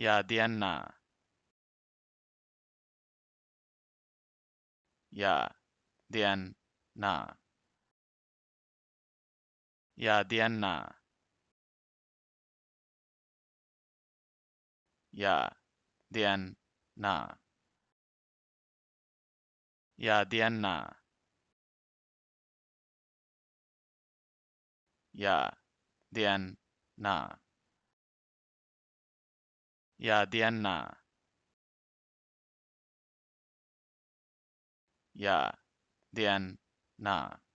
Yeah, Diana. Yeah, Diana. Yeah, Diana. Yeah, Diana. Yeah, Diana. Yeah, Diana. Yeah, Diana. Yeah, Diana.